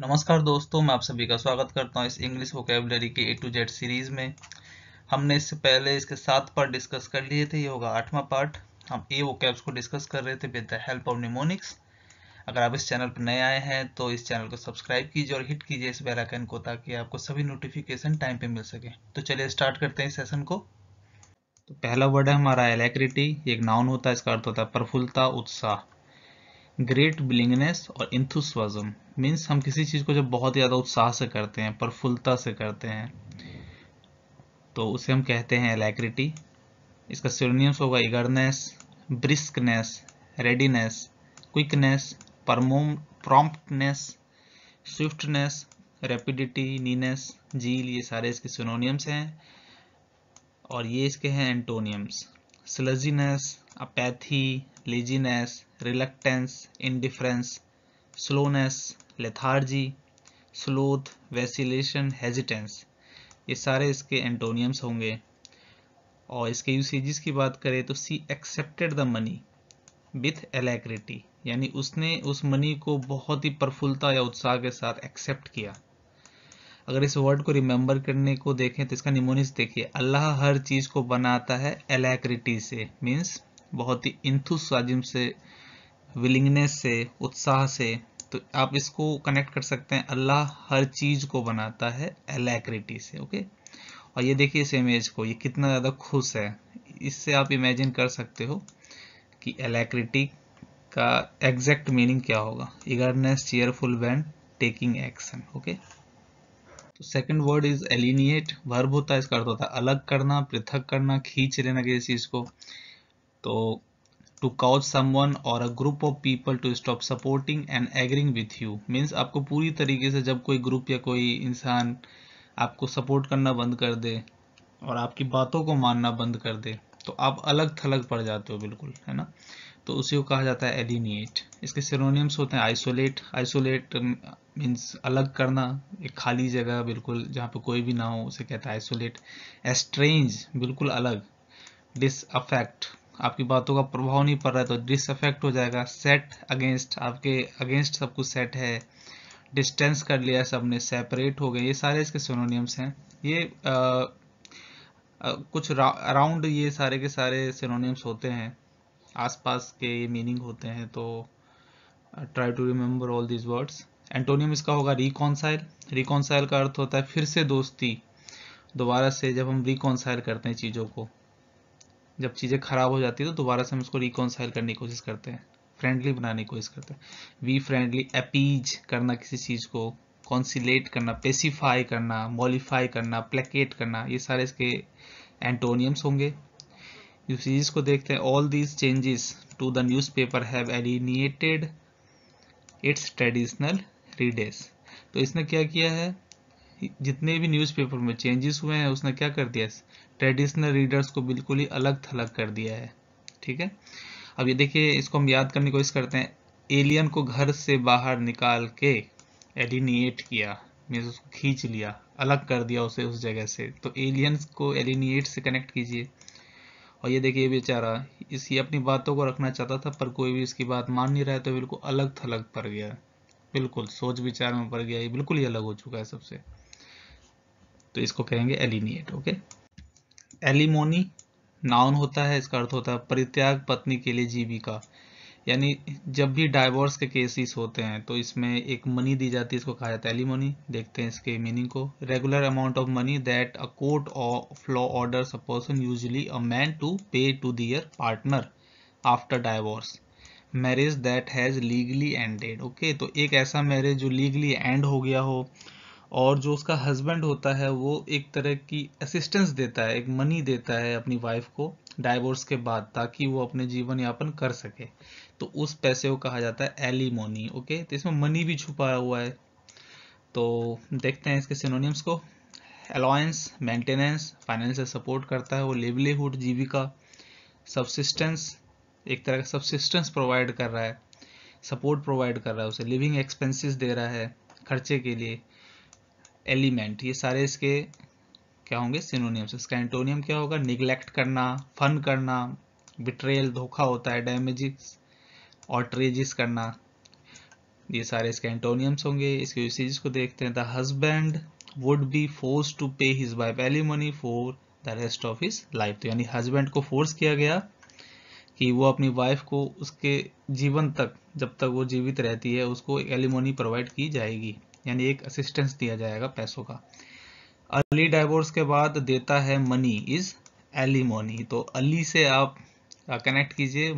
नमस्कार दोस्तों मैं आप सभी का स्वागत करता हूं इस इंग्लिश वोकेबलरी के ए टू जेड सीरीज में हमने इससे पहले इसके सात पार्ट डिस्कस कर लिए थे ये होगा आठवां पार्ट हम ए वोकेब्स को डिस्कस कर रहे थे with the help of mnemonics अगर आप इस चैनल पर नए आए हैं तो इस चैनल को सब्सक्राइब कीजिए और हिट कीजिए इस बेलाइकन को ताकि आपको सभी नोटिफिकेशन टाइम पे मिल सके तो चलिए स्टार्ट करते हैं सेशन को तो पहला वर्ड है हमारा एलैक्रिटी एक नाउन होता है इसका अर्थ होता है प्रफुल्लता उत्साह ग्रेट विलिंगनेस और इंथुसवाजम मीन्स हम किसी चीज़ को जब बहुत ज़्यादा उत्साह से करते हैं प्रफुल्लता से करते हैं तो उसे हम कहते हैं एलैक्रिटी इसका सिरोनियम्स होगा इगरनेस ब्रिस्कनेस रेडीनेस क्विकनेस परमोम promptness swiftness rapidity keenness zeal ये सारे इसके सिनोनियम्स हैं और ये इसके हैं antonyms sluggishness apathy laziness reluctance, indifference slowness lethargy sloth vacillation hesitance ये सारे इसके एंटोनियम्स होंगे और इसके यूसेजेस की बात करें तो she accepted the money with alacrity यानी उसने उस मनी को बहुत ही प्रफुल्लता या उत्साह के साथ एक्सेप्ट किया अगर इस वर्ड को रिमेंबर करने को देखें तो इसका निमोनिस देखिए अल्लाह हर चीज़ को बनाता है एलैक्रिटी से मीन्स बहुत ही इंथुसाजिम से विलिंगनेस से उत्साह से तो आप इसको कनेक्ट कर सकते हैं अल्लाह हर चीज़ को बनाता है एलैक्रिटी से ओके और ये देखिए इस इमेज को ये कितना ज़्यादा खुश है इससे आप इमेजिन कर सकते हो कि एलैक्रिटी का एग्जैक्ट मीनिंग क्या होगा eagerness cheerful when taking action okay तो second word is alienate verb होता है इसका अर्थ होता है अलग करना पृथक करना खींच लेना किसी चीज़ को तो to cause someone or a group of people to stop supporting and agreeing with you means आपको पूरी तरीके से जब कोई ग्रुप या कोई इंसान आपको सपोर्ट करना बंद कर दे और आपकी बातों को मानना बंद कर दे तो आप अलग थलग पड़ जाते हो बिल्कुल है ना तो उसी को कहा जाता है एलिनिएट इसके सिरोनियम्स होते हैं आइसोलेट आइसोलेट मीन्स अलग करना एक खाली जगह बिल्कुल जहाँ पे कोई भी ना हो उसे कहता है आइसोलेट एस्ट्रेंज बिल्कुल अलग डिसअफेक्ट आपकी बातों का प्रभाव नहीं पड़ रहा है तो डिसअफेक्ट हो जाएगा सेट अगेंस्ट आपके अगेंस्ट सब कुछ सेट है डिस्टेंस कर लिया सबने सेपरेट हो गए ये सारे इसके सिनोनियम्स हैं ये आ, आ, कुछ अराउंड ये सारे के सारे सिनोनियम्स होते हैं आसपास के ये मीनिंग होते हैं तो try to remember all these words antonym इसका होगा रिकॉन्साइल रिकॉन्साइल का अर्थ होता है फिर से दोस्ती दोबारा से जब हम रिकॉन्साइल करते हैं चीज़ों को जब चीज़ें ख़राब हो जाती है तो दोबारा से हम उसको रिकॉन्साइल करने की कोशिश करते हैं फ्रेंडली बनाने की कोशिश करते हैं वी फ्रेंडली अपीज करना किसी चीज़ को कॉन्सिलेट करना पेसीफाई करना मॉलिफाई करना प्लेकेट करना ये सारे इसके एंटोनियम्स होंगे यूसीज को देखते हैं all these changes to the newspaper have its traditional तो इसने क्या किया है जितने भी न्यूज़पेपर में चेंजेस हुए हैं उसने क्या कर दिया है ट्रेडिशनल रीडर्स को बिल्कुल ही अलग थलग कर दिया है ठीक है अब ये देखिए इसको हम याद करने की कोशिश करते हैं एलियन को घर से बाहर निकाल के एलिनिएट किया मीन्स उसको खींच लिया अलग कर दिया उसे उस जगह से तो एलियंस को एलिनिएट से कनेक्ट कीजिए और ये देखिए बेचारा इसी अपनी बातों को रखना चाहता था पर कोई भी इसकी बात मान नहीं रहा है तो बिल्कुल अलग थलग पड़ गया बिल्कुल सोच विचार में पड़ गया ये बिल्कुल ही अलग हो चुका है सबसे तो इसको कहेंगे एलिनिएट ओके एलिमोनी नाउन होता है इसका अर्थ होता है परित्याग पत्नी के लिए जीविका यानी जब भी डाइवोर्स के केसेस होते हैं तो इसमें एक मनी दी जाती है इसको कहा जाता है एलिमोनी देखते हैं इसके मीनिंग को regular amount of money that a court of law order a person usually a man to pay to their partner after divorce marriage that has legally ended okay तो एक ऐसा मैरिज जो legally and हो गया हो और जो उसका हस्बैंड होता है वो एक तरह की असिस्टेंस देता है एक मनी देता है अपनी वाइफ को डाइवोर्स के बाद ताकि वो अपने जीवन यापन कर सके तो उस पैसे को कहा जाता है एलिमोनी ओके तो इसमें मनी भी छुपाया हुआ है तो देखते हैं इसके सिनोनियम्स को अलाउंस मेंटेनेंस फाइनेंशियल सपोर्ट करता है वो लेवलीहुड जीविका सबसिस्टेंस एक तरह का सबसिस्टेंस प्रोवाइड कर रहा है सपोर्ट प्रोवाइड कर रहा है उसे लिविंग एक्सपेंसेस दे रहा है खर्चे के लिए एलिमेंट ये सारे इसके क्या होंगे सिनोनियम्स इसका एंटोनियम क्या होगा निगलेक्ट करना फन करना बिट्रेल धोखा होता है डैमेज और ट्रेजिस करना ये सारे इसके एंटोनियम्स होंगे इसके यूसेज को देखते हैं the husband would be force to pay his wife alimony for the rest of his life तो यानी हस्बैंड को फोर्स किया गया कि वो अपनी वाइफ को उसके जीवन तक जब तक वो जीवित रहती है उसको एलिमोनी प्रोवाइड की जाएगी यानी एक असिस्टेंस दिया जाएगा पैसों का अर्ली डाइवोर्स के बाद देता है मनी इज एलिमोनी तो अली से आप कनेक्ट कीजिए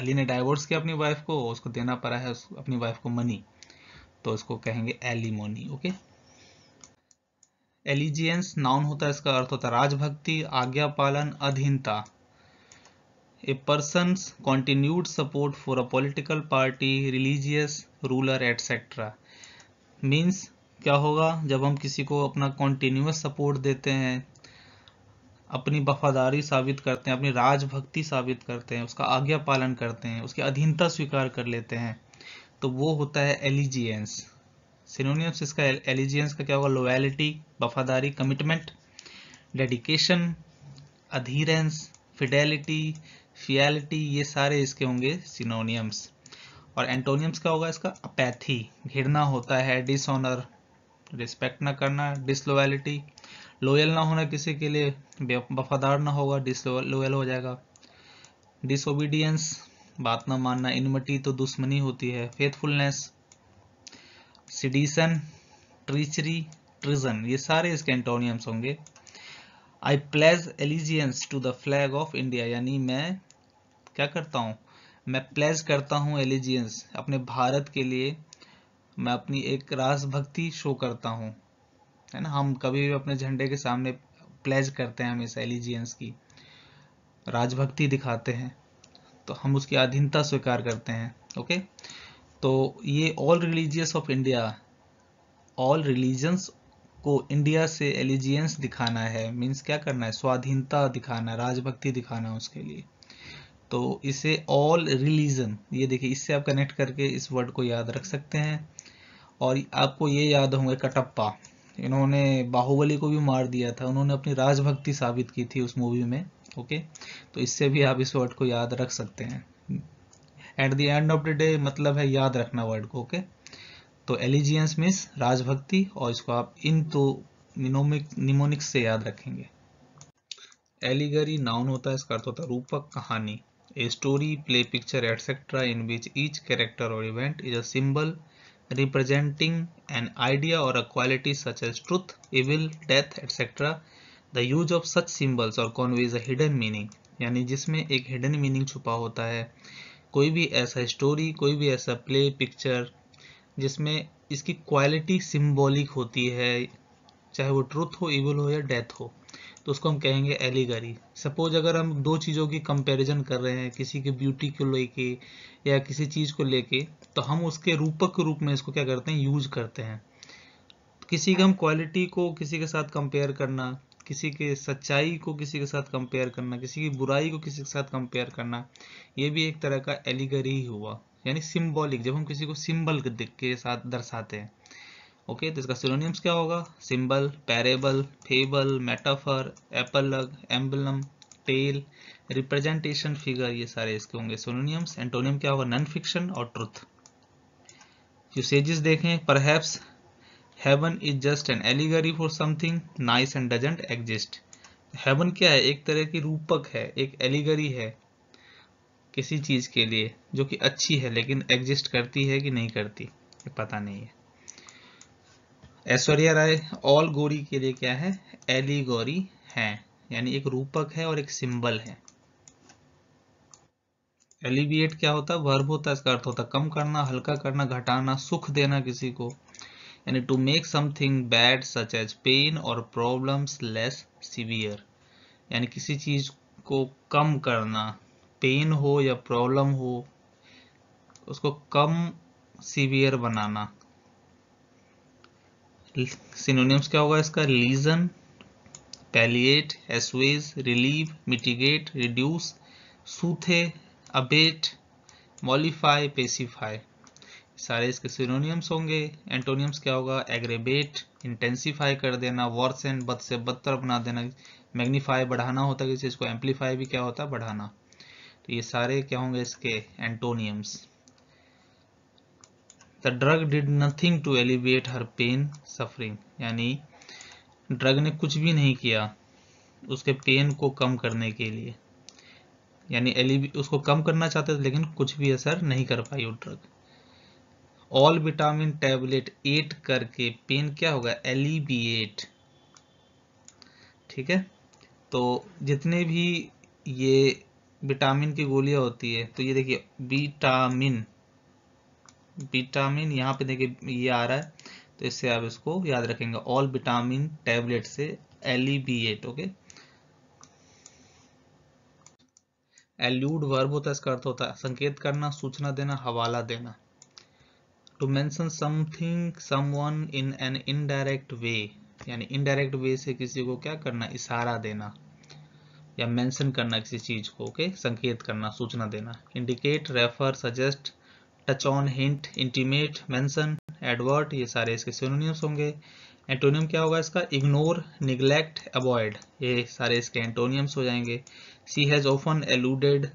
अली ने डाइवोर्स किया अपनी वाइफ को उसको देना पड़ा है अपनी वाइफ को मनी तो इसको कहेंगे एलिमोनी ओके एलिजियंस नाउन होता है इसका अर्थ होता है राजभक्ति आज्ञा पालन अधीनता a person continued support for a political party religious ruler etcetera means क्या होगा जब हम किसी को अपना कॉन्टिन्यूस सपोर्ट देते हैं अपनी वफादारी साबित करते हैं अपनी राजभक्ति साबित करते हैं उसका आज्ञा पालन करते हैं उसकी अधीनता स्वीकार कर लेते हैं तो वो होता है एलिजियंस सिनोनियम्स इसका एलिजियंस का क्या होगा लोयलिटी वफादारी commitment dedication adherence fidelity fealty ये सारे इसके होंगे सिनोनियम्स और एंटोनियम्स क्या होगा इसका अपैथी घिरना होता है डिसऑनर रिस्पेक्ट ना करना डिसलोयलिटी लोयल ना होना किसी के लिए वफादार ना होगा डिसलोयल हो जाएगा डिसोबीडियंस बात ना मानना इनमटी तो दुश्मनी होती है फेथफुलनेस सिडीसन ट्रीचरी ट्रिजन ये सारे इसके एंटोनियम्स होंगे I pledge allegiance to the flag of India यानी मैं क्या करता हूँ मैं प्लेज करता हूँ एलिजियंस अपने भारत के लिए मैं अपनी एक राष्ट्रभक्ति शो करता हूँ है ना हम कभी भी अपने झंडे के सामने प्लेज करते हैं हमेशा एलिजियंस की राजभक्ति दिखाते हैं तो हम उसकी अधीनता स्वीकार करते हैं ओके तो ये all religious of India all religions को इंडिया से एलिजियंस दिखाना है मीन्स क्या करना है स्वाधीनता दिखाना राजभक्ति दिखाना उसके लिए तो इसे ऑल रिलीजन ये देखिए इससे आप कनेक्ट करके इस वर्ड को याद रख सकते हैं और आपको ये याद होंगे कटप्पा इन्होंने बाहुबली को भी मार दिया था उन्होंने अपनी राजभक्ति साबित की थी उस मूवी में ओके तो इससे भी आप इस वर्ड को याद रख सकते हैं at the end of the day मतलब है याद रखना वर्ड को ओके तो एलिजियंस मीन्स राजभक्ति और इसको आप इन तो निनोमिक निमोनिक्स से याद रखेंगे एलिगरी नाउन होता है इसका अर्थ होता है रूपक कहानी a story, play, picture, etc., in which each character or event is a symbol representing an idea or a quality such as truth, evil, death, etc. The use of such symbols or conveys a hidden meaning, यानी जिसमें एक hidden meaning छुपा होता है कोई भी ऐसा story, कोई भी ऐसा play, picture जिसमें इसकी quality symbolic होती है चाहे वो truth हो, evil हो या death हो तो उसको हम कहेंगे एलिगरी सपोज अगर हम दो चीज़ों की कंपैरिजन कर रहे हैं किसी के ब्यूटी को लेके या किसी चीज़ को लेके तो हम उसके रूपक के रूप में इसको क्या करते हैं यूज करते हैं किसी का हम क्वालिटी को किसी के साथ कंपेयर करना किसी के सच्चाई को किसी के साथ कंपेयर करना किसी की बुराई को किसी के साथ कंपेयर करना ये भी एक तरह का एलिगरी हुआ यानी सिम्बॉलिक जब हम किसी को सिम्बल के साथ दर्शाते हैं ओके तो इसका सिनोनिम्स क्या होगा symbol parable fable metaphor apologue emblem tale representation figure ये सारे इसके होंगे सिनोनिम्स एंटोनियम क्या होगा नॉन फिक्शन और ट्रुथ यूसेजेस देखें perhaps heaven is just an allegory for something nice and doesn't exist heaven क्या है एक तरह की रूपक है एक एलिगरी है किसी चीज के लिए जो कि अच्छी है लेकिन एग्जिस्ट करती है कि नहीं करती पता नहीं है ऐश्वर्या राय ऑल गोरी के लिए क्या है एलिगोरी है यानी एक रूपक है और एक सिंबल है एलिविएट क्या होता है वर्ब होता है इसका अर्थ होता है कम करना हल्का करना घटाना सुख देना किसी को यानी to make something bad such as pain or problems less severe यानी किसी चीज को कम करना पेन हो या प्रॉब्लम हो उसको कम सीवियर बनाना सिनोनिम्स क्या होगा इसका lessen palliate assuage relieve mitigate reduce soothe abate mollify pacify सारे इसके सिनोनियम्स होंगे एंटोनियम्स क्या होगा एग्रेबेट इंटेंसीफाई कर देना वर्स एंड बद से बदतर बना देना मैग्नीफाई बढ़ाना होता है किसी चीज़ को एम्पलीफाई भी क्या होता है बढ़ाना तो ये सारे क्या होंगे इसके antonyms the drug did nothing to alleviate her pain suffering यानी ड्रग ने कुछ भी नहीं किया उसके पेन को कम करने के लिए यानी एलिवी उसको कम करना चाहते थे लेकिन कुछ भी असर नहीं कर पाई वो drug all vitamin tablet eat करके पेन क्या होगा एलिबिएट ठीक है तो जितने भी ये विटामिन की गोलियां होती है तो ये देखिए विटामिन विटामिन यहाँ पे देखिए ये आ रहा है तो इससे आप इसको याद रखेंगे ऑल विटामिन टेबलेट से एलिबिएट ओके एल्यूड वर्ब होता है इसका अर्थ होता है संकेत करना सूचना देना हवाला देना to mention something someone in an indirect way यानी इनडायरेक्ट वे से किसी को क्या करना इशारा देना या मेंशन करना किसी चीज को ओके okay? संकेत करना सूचना देना indicate refer suggest touch on hint intimate mention advert ये सारे इसके सिनोनियम्स होंगे एंटोनियम क्या होगा इसका इग्नोर निगलेक्ट अवॉइड ये सारे इसके एंटोनियम्स हो जाएंगे she has often alluded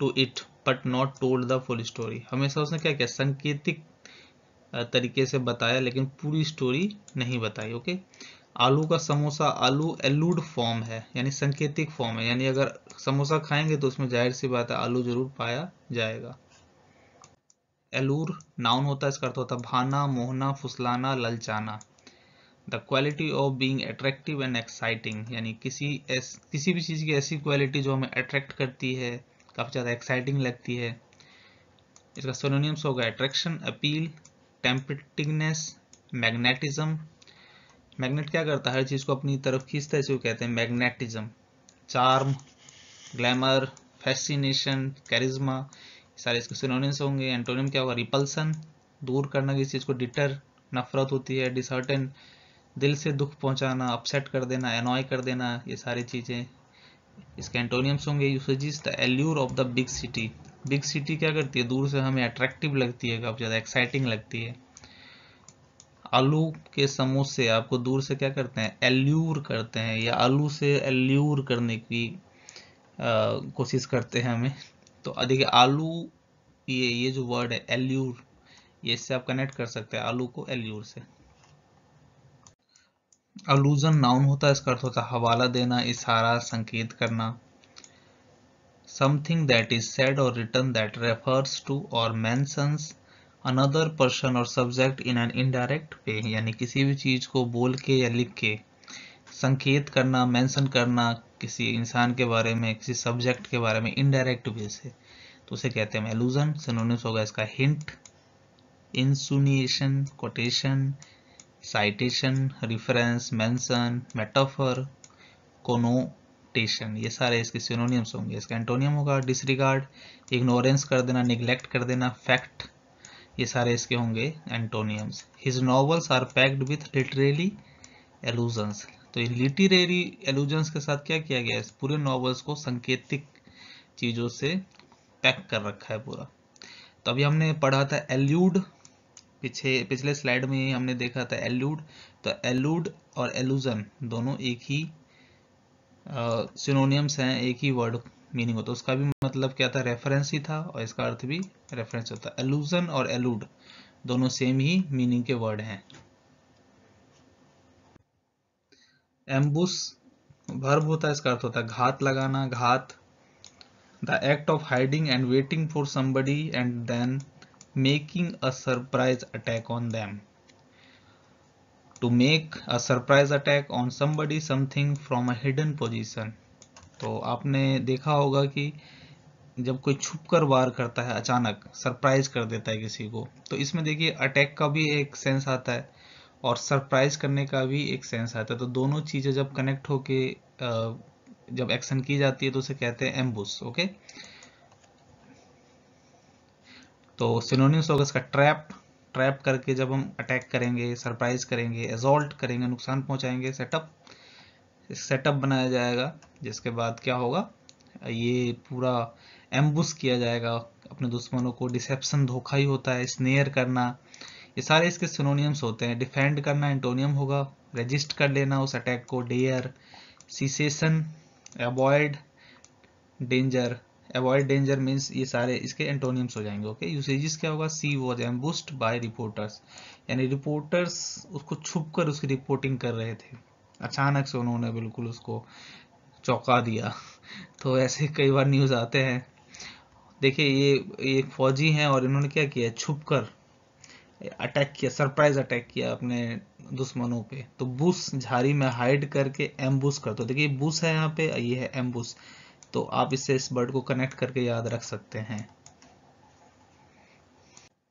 to it but not told the full story हमेशा उसने क्या किया संकेतिक तरीके से बताया लेकिन पूरी स्टोरी नहीं बताई ओके आलू का समोसा आलू एलूड फॉर्म है यानी संकेतिक फॉर्म है यानी अगर समोसा खाएंगे तो उसमें जाहिर सी बात है आलू जरूर पाया जाएगा एलूर नाउन होता है इसका अर्थ होता है भाना मोहना फुसलाना ललचाना the quality of being attractive and exciting यानी किसी एस, किसी भी चीज़ की ऐसी क्वालिटी जो हमें अट्रैक्ट करती है काफ़ी ज़्यादा एक्साइटिंग लगती है इसका सोनोनियम्स होगा attraction appeal temptingness magnetism magnet क्या करता है हर चीज़ को अपनी तरफ खींचता है इसे कहते हैं magnetism charm glamour fascination charisma सारे इसके सिनोनिम्स होंगे एंटोनिम क्या होगा रिपल्सन दूर करना किसी चीज़ को डिटर नफरत होती है डिसर्टेन दिल से दुख पहुंचाना अपसेट कर देना एनॉय कर देना ये सारी चीज़ें इसके एंटोनियम्स होंगे usages the allure of the big city big city क्या करती है दूर से हमें अट्रैक्टिव लगती है काफ़ी ज़्यादा एक्साइटिंग लगती है आलू के समोसे आपको दूर से क्या करते हैं एल्यूर करते हैं या आलू से एल्यूर करने की कोशिश करते हैं हमें तो देखिए आलू ये ये जो वर्ड है एल्यूर ये इससे आप कनेक्ट कर सकते हैं आलू को एल्यूर से अलूजन नाउन होता है इसका अर्थ होता है हवाला देना इशारा संकेत करना समथिंग दैट इज सेड और रिटर्न दैट रेफर्स टू और मैंसन्स अनदर पर्सन और subject in an indirect way यानी किसी भी चीज को बोल के या लिख के संकेत करना मेंशन करना किसी इंसान के बारे में किसी सब्जेक्ट के बारे में इनडायरेक्ट वे से तो उसे कहते हैं एलूजन सिनोनिम्स होगा इसका hint insinuation quotation citation reference mention metaphor connotation ये सारे इसके सिनोनिम्स होंगे इसका एंटोनियम होगा डिसरिगार्ड इग्नोरेंस कर देना निगलेक्ट कर देना फैक्ट ये सारे इसके होंगे antonyms his novels are packed with literally allusions तो इन लिटरेरी एलुजन्स के साथ क्या किया गया है पूरे नॉवेल्स को संकेतिक चीज़ों से पैक कर रखा है पूरा तो अभी हमने पढ़ा था एल्यूड पीछे पिछले स्लाइड में हमने देखा था एल्यूड तो एल्यूड और एलुजन दोनों एक ही सिनोनियम्स हैं एक ही वर्ड मीनिंग होता है उसका भी मतलब क्या था रेफरेंस ही था और इसका अर्थ भी रेफरेंस होता है एलुजन और एलूड दोनों सेम ही मीनिंग के वर्ड हैं एम्बुस वर्ब होता है इसका अर्थ होता है घात लगाना घात the act of hiding and waiting for somebody and then making a surprise attack on them to make a surprise attack on somebody something from a hidden position तो आपने देखा होगा कि जब कोई छुप कर वार करता है अचानक सरप्राइज कर देता है किसी को तो इसमें देखिए अटैक का भी एक सेंस आता है और सरप्राइज करने का भी एक सेंस आता है तो दोनों चीज़ें जब कनेक्ट होके जब एक्शन की जाती है तो उसे कहते हैं एम्बुस ओके तो सिनोनिम्स होगा इसका ट्रैप ट्रैप करके जब हम अटैक करेंगे सरप्राइज करेंगे एजॉल्ट करेंगे नुकसान पहुंचाएंगे सेटअप सेटअप बनाया जाएगा जिसके बाद क्या होगा ये पूरा एम्बुस किया जाएगा अपने दुश्मनों को डिसेप्शन धोखा ही होता है स्नेयर करना ये सारे इसके सिनोनियम्स होते हैं डिफेंड करना एंटोनियम होगा रजिस्ट कर लेना उस अटैक को dare cessation avoid danger avoid danger means ये सारे इसके एंटोनियम्स हो जाएंगे ओके यूसेजेस क्या होगा सी वो हो जाए बुस्ट बाय रिपोर्टर्स यानी रिपोर्टर्स उसको छुप कर उसकी रिपोर्टिंग कर रहे थे अचानक से उन्होंने बिल्कुल उसको चौंका दिया तो ऐसे कई बार न्यूज़ आते हैं देखिए ये ये फौजी हैं और इन्होंने क्या किया छुप कर अटैक किया सरप्राइज अटैक किया अपने दुश्मनों पे तो बुस झाड़ी में हाइड करके एम्बूस कर दो देखिए बुस है यहाँ पे ये है एम्बुश तो आप इससे इस बर्ड को कनेक्ट करके याद रख सकते हैं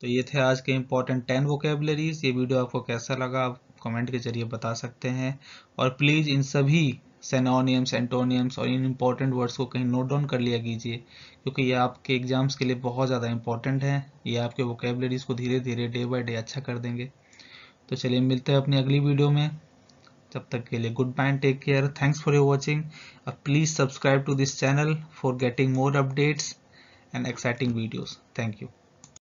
तो ये थे आज के इम्पोर्टेंट टेन वोकेबलरीज ये वीडियो आपको कैसा लगा आप कमेंट के जरिए बता सकते हैं और प्लीज़ इन सभी सेनोनियम्स एंटोनियम्स और इन इंपॉर्टेंट वर्ड्स को कहीं नोट डाउन कर लिया कीजिए क्योंकि ये आपके एग्जाम्स के लिए बहुत ज़्यादा इंपॉर्टेंट हैं ये आपके वोकेबलरीज को धीरे धीरे डे बाय डे अच्छा कर देंगे तो चलिए मिलते हैं अपनी अगली वीडियो में तब तक के लिए good bye take care thanks for your watching और please subscribe to this channel for getting more updates and exciting videos thank you